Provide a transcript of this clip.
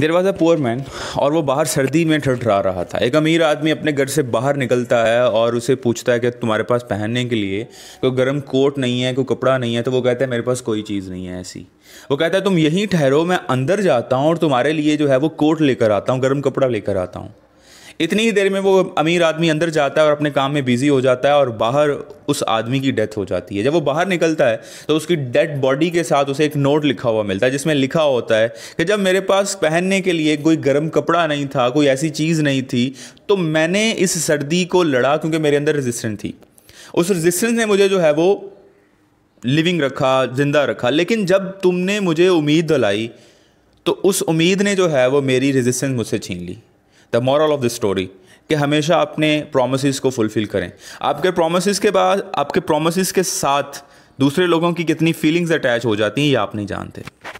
there was a poor man और वो बाहर सर्दी में ठठरा रहा था एक अमीर आदमी अपने घर से बाहर निकलता है और उसे पूछता है कि तुम्हारे पास पहनने के लिए कोई गर्म कोट नहीं है कोई कपड़ा नहीं है तो वो कहता है मेरे पास कोई चीज़ नहीं है ऐसी वो कहता है तुम यहीं ठहरो मैं अंदर जाता हूँ और तुम्हारे लिए जो है वो कोट लेकर आता हूँ गर्म कपड़ा लेकर आता हूँ इतनी ही देर में वो अमीर आदमी अंदर जाता है और अपने काम में बिजी हो जाता है और बाहर उस आदमी की डेथ हो जाती है जब वो बाहर निकलता है तो उसकी डेड बॉडी के साथ उसे एक नोट लिखा हुआ मिलता है जिसमें लिखा होता है कि जब मेरे पास पहनने के लिए कोई गर्म कपड़ा नहीं था कोई ऐसी चीज़ नहीं थी तो मैंने इस सर्दी को लड़ा क्योंकि मेरे अंदर रेजिस्टेंस थी उस रेजिस्टेंस ने मुझे जो है वो लिविंग रखा जिंदा रखा लेकिन जब तुमने मुझे उम्मीद दिलाई तो उस उम्मीद ने जो है वो मेरी रेजिस्टेंस मुझसे छीन ली the moral of the story कि हमेशा अपने प्रोमिस को फुलफ़िल करें आपके प्रोमिस के बाद आपके प्रोमिस के साथ दूसरे लोगों की कितनी फीलिंग्स अटैच हो जाती हैं ये आप नहीं जानते